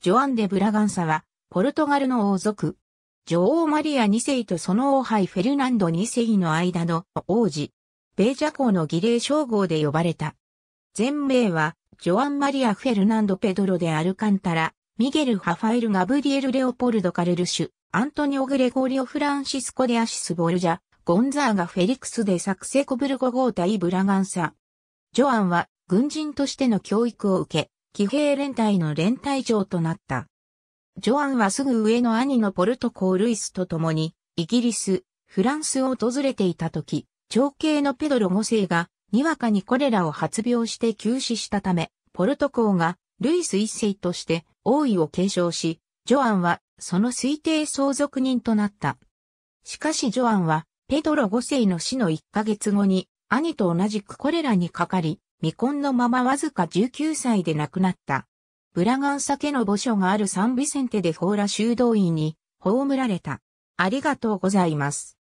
ジョアン・デ・ブラガンサは、ポルトガルの王族。女王マリア2世とその王妃フェルナンド2世の間の王子。ベージャ公の儀礼称号で呼ばれた。全名は、ジョアン・マリア・フェルナンド・ペドロ・でアルカンタラ、ミゲル・ハファエル・ガブリエル・レオポルド・カルルシュ、アントニオ・グレゴリオ・フランシスコ・デ・アシス・ボルジャ、ゴンザーガ・フェリクス・デ・サクセコブルゴ・ゴータイ・ブラガンサ。ジョアンは、軍人としての教育を受け、騎兵連隊の連隊長となった。ジョアンはすぐ上の兄のポルトコールイスと共に、イギリス、フランスを訪れていた時、長兄のペドロ5世が、にわかにこれらを発病して急死したため、ポルトコーが、ルイス一世として王位を継承し、ジョアンはその推定相続人となった。しかしジョアンは、ペドロ5世の死の1ヶ月後に、兄と同じくこれらにかかり、未婚のままわずか19歳で亡くなった。ブラガンサ家の墓所があるサンビセンテでフォーラ修道院に葬られた。ありがとうございます。